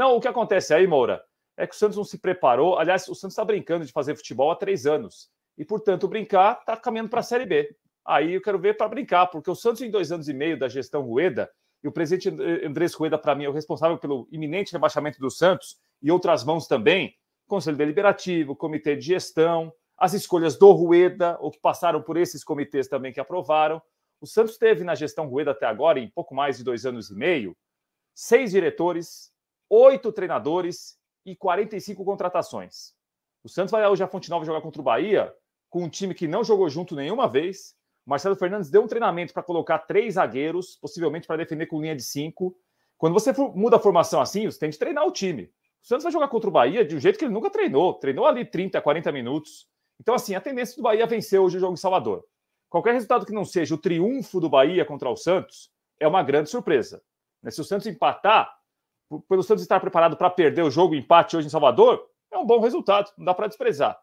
Não, o que acontece aí, Moura, é que o Santos não se preparou. Aliás, o Santos está brincando de fazer futebol há três anos. E, portanto, brincar está caminhando para a Série B. Aí eu quero ver para brincar, porque o Santos, em dois anos e meio da gestão Rueda, e o presidente Andrés Rueda, para mim, é o responsável pelo iminente rebaixamento do Santos e outras mãos também, Conselho Deliberativo, Comitê de Gestão, as escolhas do Rueda, ou que passaram por esses comitês também que aprovaram. O Santos teve na gestão Rueda até agora, em pouco mais de dois anos e meio, seis diretores, oito treinadores e 45 contratações. O Santos vai hoje a Fonte Nova jogar contra o Bahia com um time que não jogou junto nenhuma vez. O Marcelo Fernandes deu um treinamento para colocar três zagueiros, possivelmente para defender com linha de cinco. Quando você muda a formação assim, você tem que treinar o time. O Santos vai jogar contra o Bahia de um jeito que ele nunca treinou. Treinou ali 30, 40 minutos. Então, assim, a tendência do Bahia é vencer hoje o jogo em Salvador. Qualquer resultado que não seja o triunfo do Bahia contra o Santos é uma grande surpresa. Né, se o Santos empatar, pelo Santos estar preparado para perder o jogo, empate hoje em Salvador, é um bom resultado, não dá para desprezar.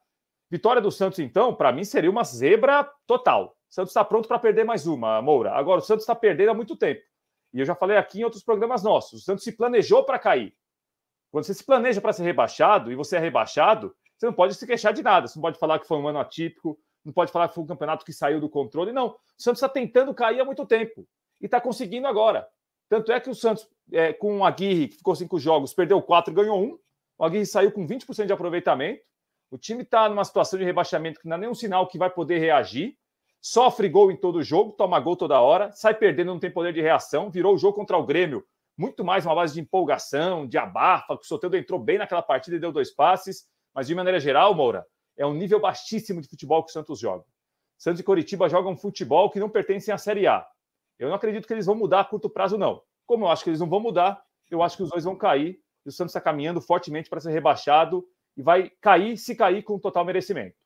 Vitória do Santos, então, para mim seria uma zebra total. O Santos está pronto para perder mais uma, Moura. Agora, o Santos está perdendo há muito tempo. E eu já falei aqui em outros programas nossos: o Santos se planejou para cair. Quando você se planeja para ser rebaixado e você é rebaixado, você não pode se queixar de nada. Você não pode falar que foi um ano atípico, não pode falar que foi um campeonato que saiu do controle. Não. O Santos está tentando cair há muito tempo e está conseguindo agora. Tanto é que o Santos é, com o Aguirre, que ficou cinco jogos, perdeu quatro, ganhou um. O Aguirre saiu com 20% de aproveitamento. O time está numa situação de rebaixamento que não é nenhum sinal que vai poder reagir. Sofre gol em todo jogo, toma gol toda hora, sai perdendo, não tem poder de reação. Virou o jogo contra o Grêmio, muito mais uma base de empolgação, de abafa, que o Soteldo entrou bem naquela partida e deu dois passes. Mas de maneira geral, Moura, é um nível baixíssimo de futebol que o Santos joga. Santos e Coritiba jogam futebol que não pertencem à Série A. Eu não acredito que eles vão mudar a curto prazo, não. Como eu acho que eles não vão mudar, eu acho que os dois vão cair. E o Santos está caminhando fortemente para ser rebaixado e vai cair, se cair, com total merecimento.